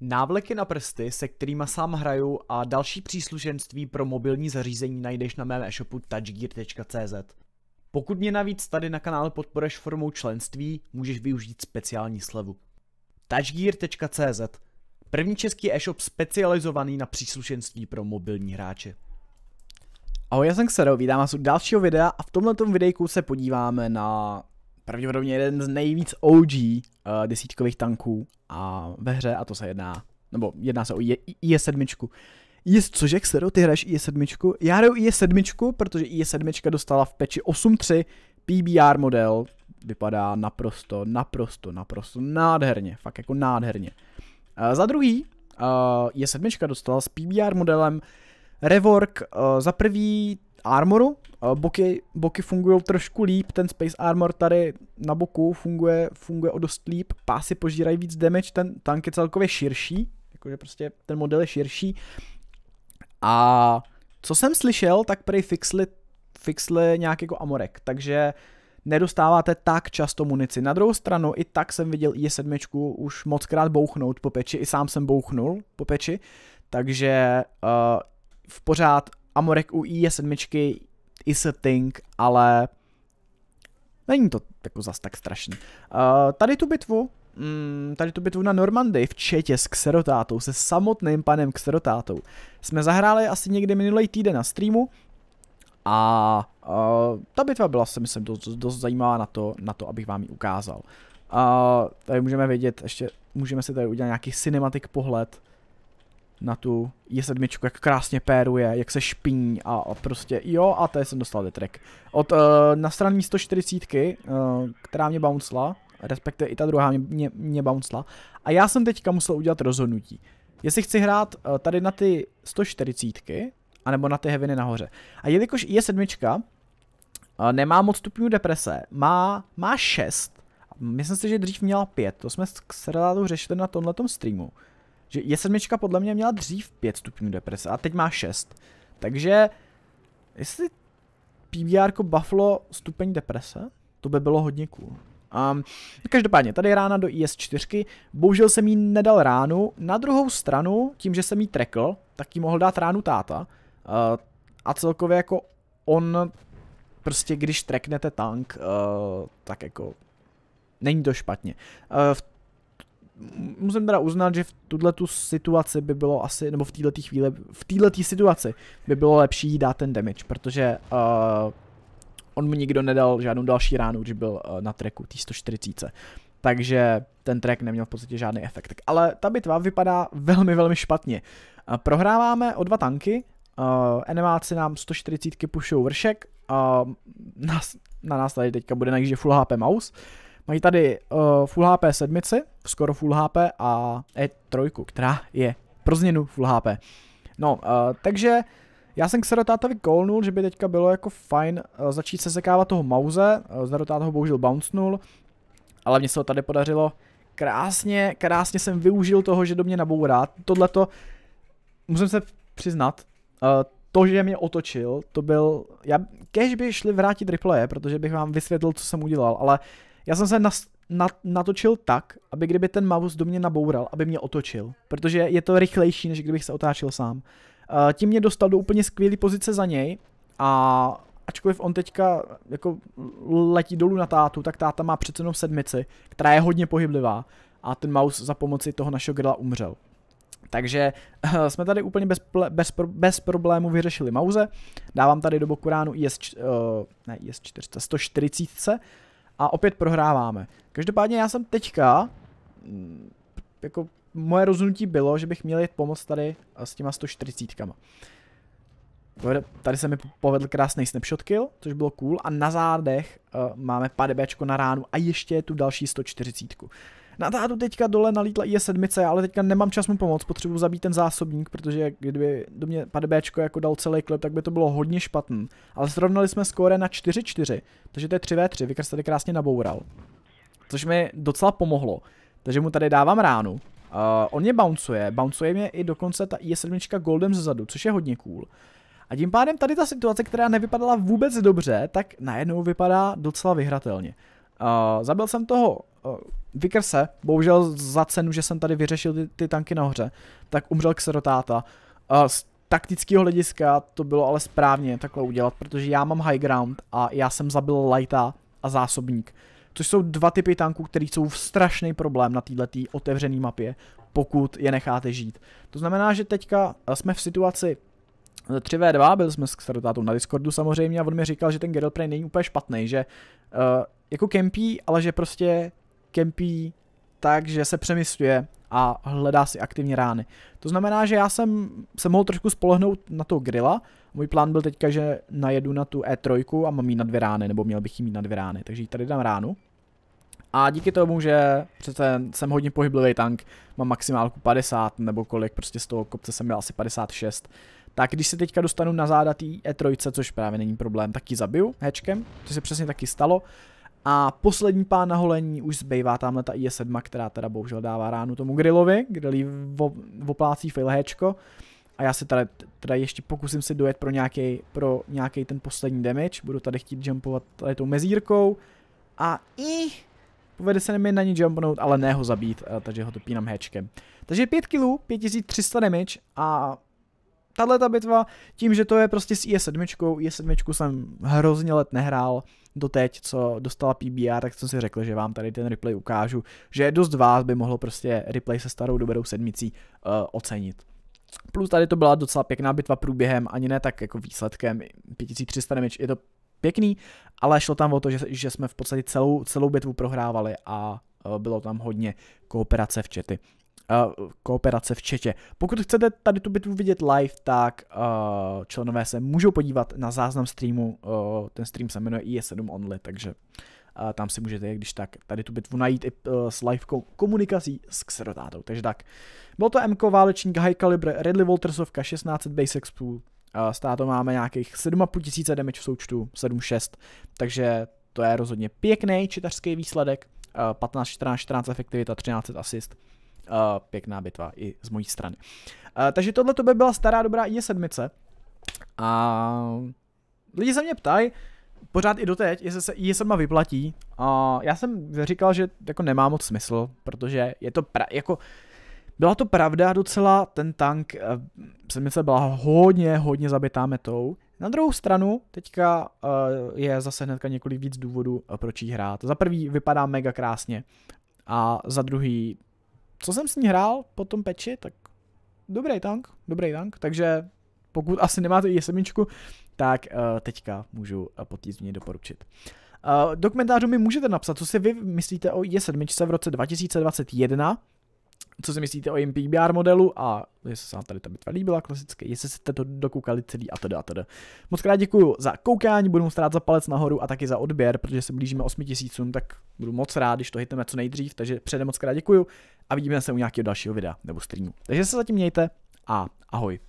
Návleky na prsty, se kterými sám hraju a další příslušenství pro mobilní zařízení najdeš na mém e-shopu touchgear.cz. Pokud mě navíc tady na kanále podporeš formou členství, můžeš využít speciální slevu. touchgear.cz První český e-shop specializovaný na příslušenství pro mobilní hráče. Ahoj, já jsem Xero, vítám vás u dalšího videa a v tomto videjku se podíváme na pravděpodobně jeden z nejvíc OG uh, desítkových tanků a ve hře, a to se jedná, nebo jedná se o IE7. IS, což jak Sero, ty hraješ IE7? Já hraju IE7, protože IE7 dostala v peči 8.3 PBR model, vypadá naprosto, naprosto, naprosto nádherně, fakt jako nádherně. Uh, za druhý, uh, eh, IE7 dostala s PBR modelem Rework uh, za prvý armoru, uh, boky, boky fungují trošku líp, ten Space Armor tady na boku funguje, funguje o dost líp, pásy požírají víc damage, ten tank je celkově širší, jakože prostě ten model je širší. A co jsem slyšel, tak prej fixli, fixli nějaký jako amorek, takže nedostáváte tak často munici. Na druhou stranu i tak jsem viděl i7 už mockrát bouchnout po peči, i sám jsem bouchnul po peči, takže uh, v pořád Amorek UI je sedmičky, is a thing, ale není to jako zas tak strašný. Uh, tady tu bitvu, mm, tady tu bitvu na Normandy, v Četě s Xerotátou, se samotným panem Xerotátou, jsme zahráli asi někdy minulý týden na streamu a uh, ta bitva byla si myslím dost, dost zajímavá na to, na to, abych vám ji ukázal. Uh, tady můžeme vidět, ještě můžeme si tady udělat nějaký cinematic pohled na tu je 7 jak krásně péruje, jak se špiní a, a prostě jo a to jsem dostal detrek. Od uh, na straně 140, uh, eh, která mě bouncela, respektive i ta druhá mě, mě, mě bouncela a já jsem teďka musel udělat rozhodnutí. Jestli chci hrát uh, tady na ty 140, anebo na ty heviny nahoře. A jelikož je sedmička uh, nemá moc stupňů deprese, má, má 6, myslím si, že dřív měla 5, to jsme s Relátou řešili na tomhletom streamu. Že je sedmička podle mě měla dřív 5 stupňů deprese a teď má 6. Takže jestli PBR bufflo stupeň deprese, to by bylo hodně cool. Um, každopádně, tady je rána do IS4, e bohužel jsem jí nedal ránu, na druhou stranu, tím, že jsem jí trekl, tak jí mohl dát ránu táta. Uh, a celkově jako on, prostě když treknete tank, uh, tak jako není to špatně. Uh, v musím teda uznat, že v tuhle tu situaci by bylo asi, nebo v této chvíli, v této situaci by bylo lepší dát ten damage, protože uh, on mu nikdo nedal žádnou další ránu, když byl uh, na treku, tý 140 takže ten track neměl v podstatě žádný efekt. Ale ta bitva vypadá velmi, velmi špatně. Eh, prohráváme o dva tanky, uh, enemáci nám 140 pušou vršek, uh, na, na nás tady teďka bude že full HP mouse, Mají tady uh, Full HP sedmici, skoro Full HP a E3, která je pro změnu Full HP. No, uh, takže já jsem k Serotátovi kolnul, že by teďka bylo jako fajn uh, začít sesekávat toho mauze, uh, Serotát ho bohužel bouncnul, ale mně se ho tady podařilo krásně, krásně jsem využil toho, že do mě nabourá. Tohle to, musím se přiznat, uh, to, že mě otočil, to byl, já, kež by šli vrátit replaye, protože bych vám vysvětlil, co jsem udělal, ale já jsem se nas, na, natočil tak, aby kdyby ten mouse do mě naboural, aby mě otočil. Protože je to rychlejší, než kdybych se otáčel sám. Uh, tím mě dostal do úplně skvělé pozice za něj a ačkoliv on teďka jako letí dolů na tátu, tak táta má přece jenom sedmici, která je hodně pohyblivá a ten mouse za pomoci toho našeho grla umřel. Takže uh, jsme tady úplně bez, bez, bez problému vyřešili mouse. Dávám tady do boku ránu IS, uh, eh, ne, IS 400, 140 a opět prohráváme. Každopádně já jsem teďka, mm, jako moje rozhodnutí bylo, že bych měl jít pomoct tady eh, s těma 140. Tady se mi povedl krásný snapshot kill, což bylo cool a na zádech uh, eh, máme 5 na ránu a ještě tu další 140 tátu teďka dole nalítla Lidla IS7, ale teďka nemám čas mu pomoct, potřebuji zabít ten zásobník, protože kdyby do mě pade Bčko jako dal celý klip, tak by to bylo hodně špatný. Ale srovnali jsme skóre na 4-4, takže to je 3v3, Vickers tady krásně naboural. Což mi docela pomohlo. Takže mu tady dávám ránu. Uh, on mě bouncuje, bouncuje mě i dokonce ta je 7 Goldem zezadu, což je hodně cool. A tím pádem tady ta situace, která nevypadala vůbec dobře, tak najednou vypadá docela vyhratelně. Uh, zabil jsem toho eh, se, bohužel za cenu, že jsem tady vyřešil ty, ty tanky nahoře, tak umřel Xerotáta. Uh, z taktického hlediska to bylo ale správně takhle udělat, protože já mám high ground a já jsem zabil Lighta a zásobník. Což jsou dva typy tanků, které jsou strašný problém na této otevřené mapě, pokud je necháte žít. To znamená, že teďka eh, jsme v situaci 3v2, eh, byli jsme s Xerotátou na Discordu samozřejmě a on mi říkal, že ten Geralt Prey není úplně špatný, že uh, jako kempí, ale že prostě kempí tak, že se přemysluje a hledá si aktivně rány. To znamená, že já jsem se mohl trošku spolehnout na toho grilla. Můj plán byl teďka, že najedu na tu E3 a mám ji na dvě rány, nebo měl bych ji mít na dvě rány, takže tady dám ránu. A díky tomu, že přece jsem hodně pohyblivý tank, mám maximálku 50 nebo kolik, prostě z toho kopce jsem měl asi 56, tak když se teďka dostanu na záda té E3, což právě není problém, tak ji zabiju hečkem, to se přesně taky stalo. A poslední pán na holení už zbývá tamhle ta IE7, která teda bohužel dává ránu tomu grillovi, jí voplácí failhečko. A já se tady teda ještě pokusím si dojet pro nějaký pro nějaký ten poslední damage. Budu tady chtít jumpovat tady tou mezírkou. A i povede se mi na ní jumpnout, ale ne ho zabít, eh, takže ho topínám hečkem. Takže 5 kg, 5300 damage a tahle ta bitva, tím, že to je prostě s IE7, IE7 jsem hrozně let nehrál do teď, co dostala PBR, tak jsem si řekl, že vám tady ten replay ukážu, že dost vás by mohlo prostě replay se starou dobrou sedmicí uh, ocenit. Plus tady to byla docela pěkná bitva průběhem, ani ne tak jako výsledkem, 5300 damage, je to pěkný, ale šlo tam o to, že, že jsme v podstatě celou, celou bitvu prohrávali a eh, bylo tam hodně kooperace v čety kooperace v četě. Pokud chcete tady tu bitvu vidět live, tak uh, členové se můžou podívat na záznam streamu, uh, ten stream se jmenuje IE7 Only, takže uh, tam si můžete, když tak, tady tu bitvu najít i uh, s live komunikací s Xerotátou, takže tak. Bylo to MK Válečník, High Calibre, Redley Waltersovka, 16 Base Expo, s táto máme nějakých 7,5 tisíce damage v součtu, 7,6, takže to je rozhodně pěkný čitařský výsledek, 15, 14, 14 efektivita, 13 asist. Eh, pěkná bitva i z mojí strany. Uh, takže tohle to by byla stará dobrá i7. A lidi se mě ptají, pořád i doteď, jestli se je sama vyplatí. A já jsem říkal, že jako nemá moc smysl, protože je to pra, jako byla to pravda docela, ten tank eh, sedmice byla hodně, hodně zabitá metou. Na druhou stranu, teďka je zase hnedka několik víc důvodů, proč jí hrát. Za prvý vypadá mega krásně a za druhý co jsem s ní hrál po tom peči, tak dobrý tank, dobrý tank, takže pokud asi nemáte i semíčku, tak uh, teďka můžu eh, po týdně doporučit. Uh, do komentářů mi můžete napsat, co si vy myslíte o i7 v roce 2021, co si myslíte o jejím PBR modelu a jestli se vám tady ta bitva líbila klasicky, jestli jste to dokoukali celý a teda a teda. Moc krát děkuji za koukání, budu muset rád za palec nahoru a taky za odběr, protože se blížíme 8 tisícům, tak budu moc rád, když to hitneme co nejdřív, takže předem moc krát děkuji a vidíme se u nějakého dalšího videa nebo streamu. Takže se zatím mějte a ahoj.